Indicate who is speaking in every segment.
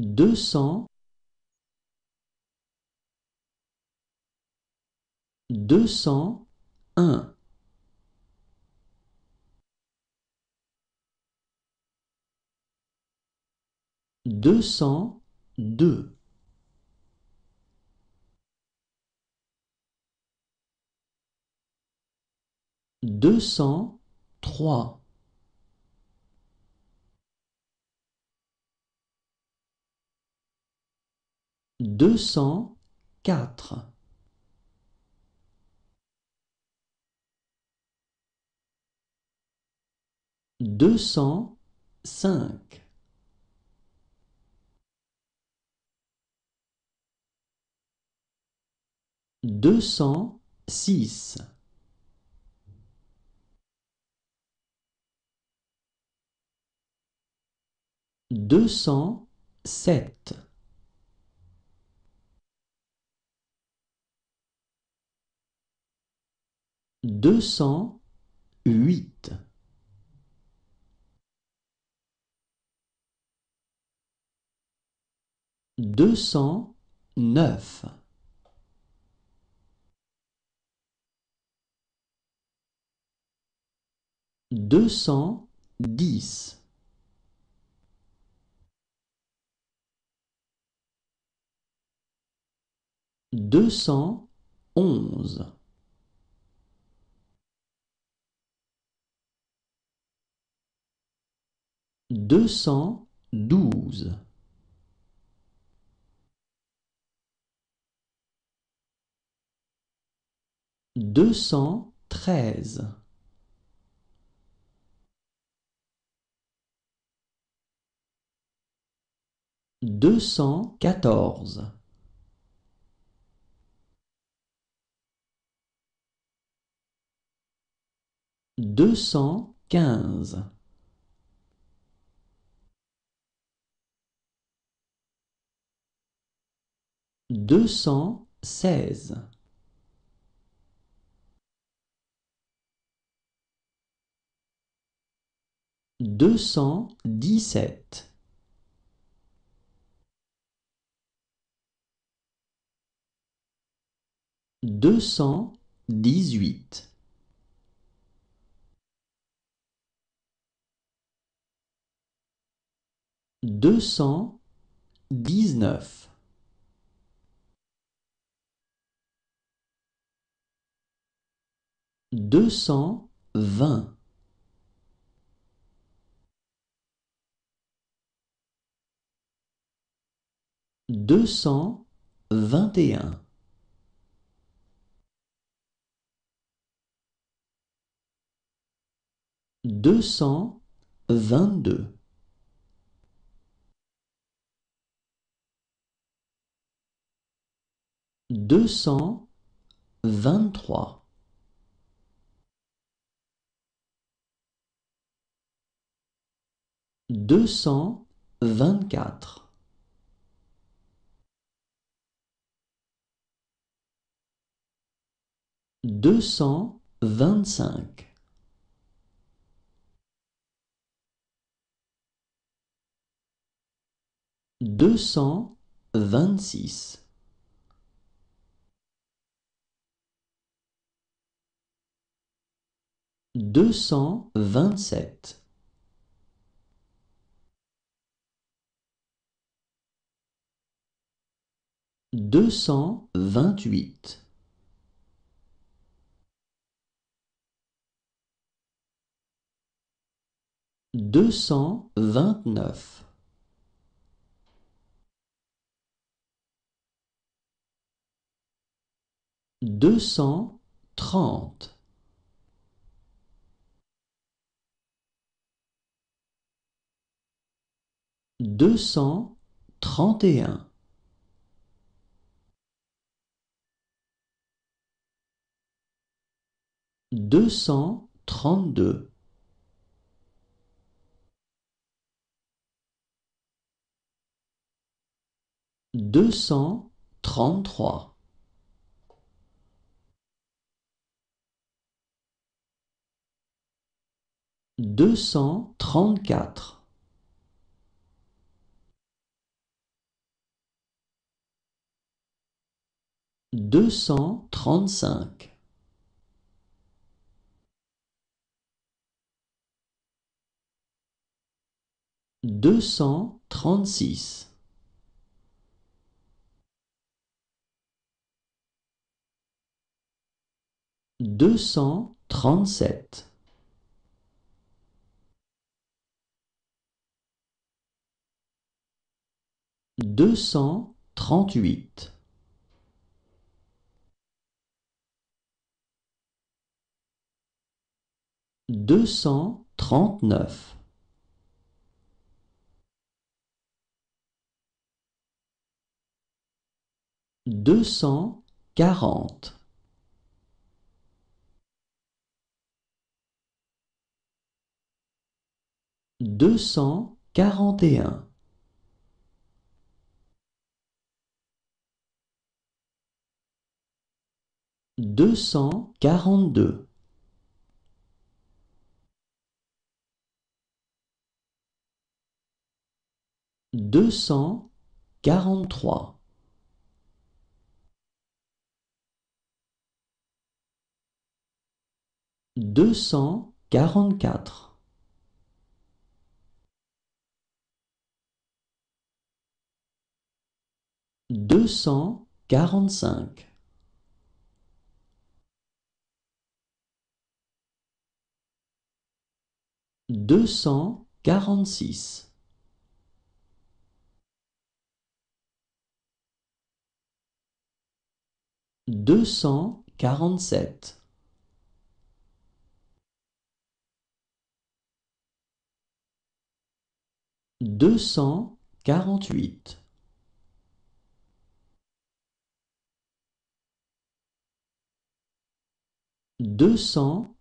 Speaker 1: 200 201 202 203 204 205 206 207 208 209 210 211 deux cent douze. deux cent treize. deux cent quatorze. deux cent quinze. 216 217 218 219 220 221 222 223 224 225 226 227 228 229 230 231 232 233 234 235 deux cent trente-six. deux cent trente-sept. deux cent trente-huit. deux cent trente-neuf. 240 241 242 243 deux cent quarante-quatre. deux cent quarante-cinq. deux cent quarante-six deux cent quarante-sept 248 249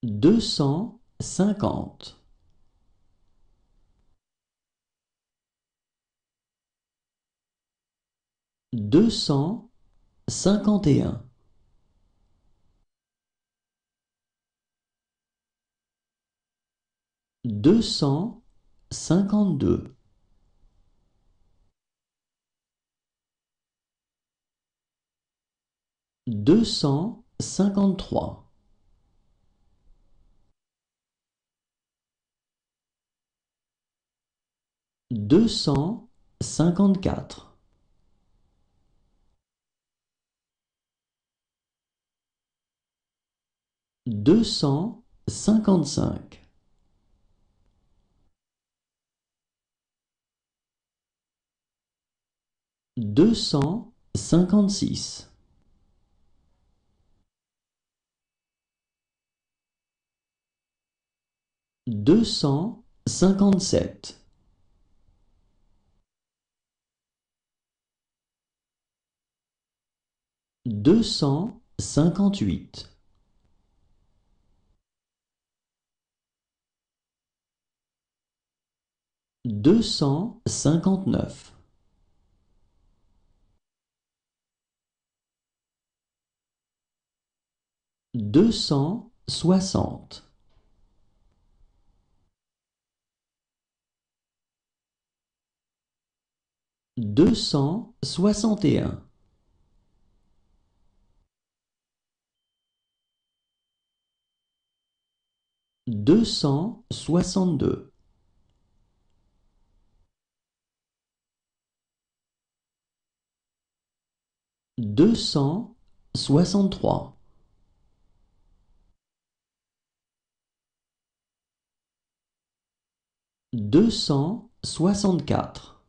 Speaker 1: 250 251 deux cent cinquante-deux. deux cent cinquante-trois. deux cent cinquante-quatre. deux cent cinquante-cinq. deux cent cinquante-six. deux cent cinquante-sept. deux cent cinquante-huit. deux cent cinquante-neuf. deux cent soixante. Deux cent soixante et un. Deux cent soixante-deux. Deux cent soixante-trois. deux cent soixante-quatre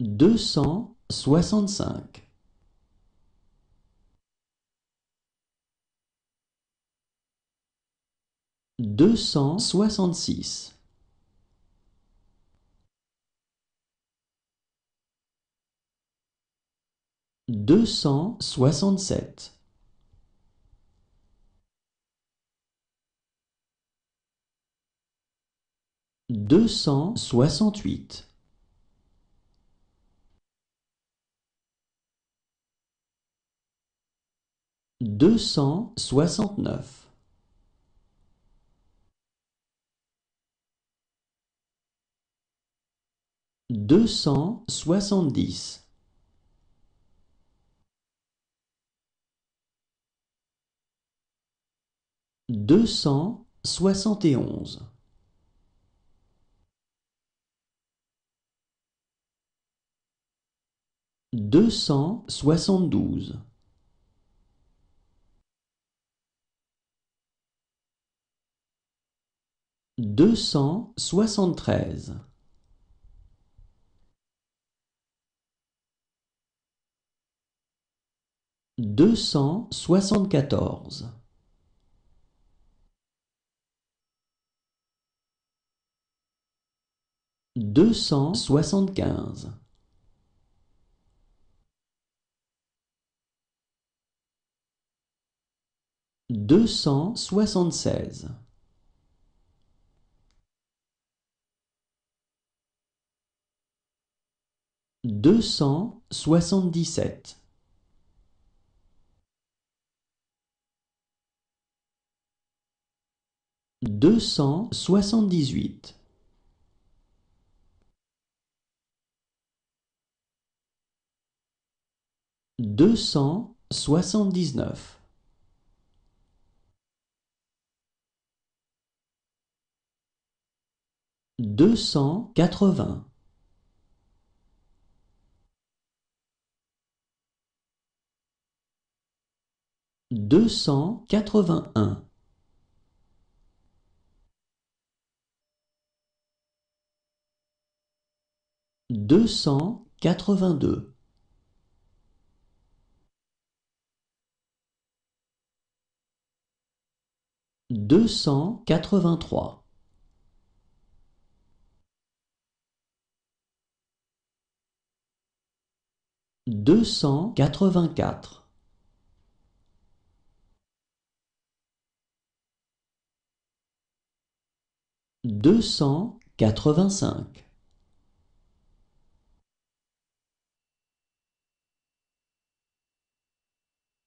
Speaker 1: deux cent soixante-cinq deux cent soixante-six deux cent soixante-sept deux cent soixante-huit deux cent soixante-neuf deux cent soixante-dix deux cent soixante et onze deux cent soixante-douze deux cent soixante-treize deux cent soixante-quatorze deux cent soixante-quinze deux cent soixante-seize. deux cent soixante-dix-sept. deux cent soixante-dix-huit. deux cent soixante-dix-neuf. 280 281 282 283 deux cent quatre-vingt-quatre deux cent quatre-vingt-cinq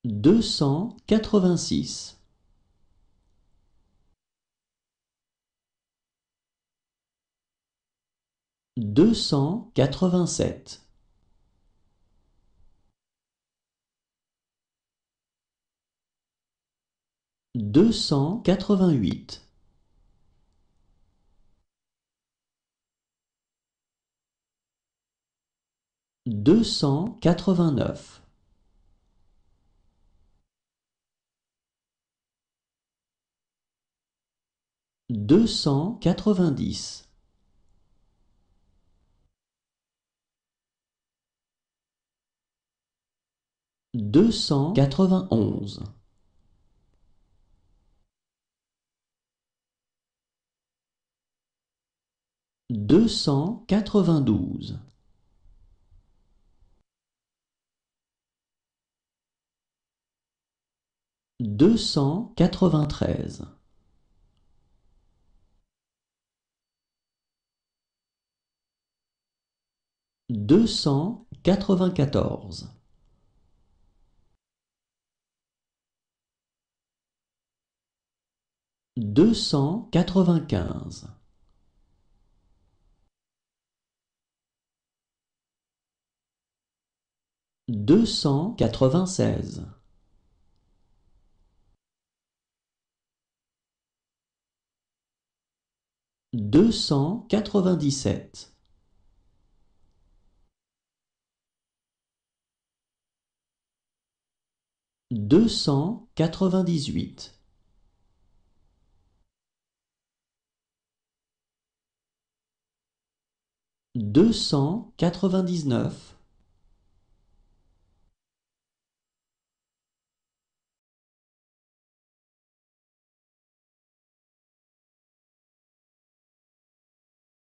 Speaker 1: deux cent quatre-vingt-six deux cent quatre-vingt-sept deux cent quatre-vingt-huit deux cent quatre-vingt-neuf deux cent quatre-vingt-dix deux cent quatre-vingt-onze deux cent quatre-vingt-douze deux cent quatre-vingt-treize deux cent quatre-vingt-quatorze deux cent quatre-vingt-quinze deux cent quatre-vingt-seize deux cent quatre-vingt-dix-sept deux cent quatre-vingt-dix-huit deux cent quatre-vingt-dix-neuf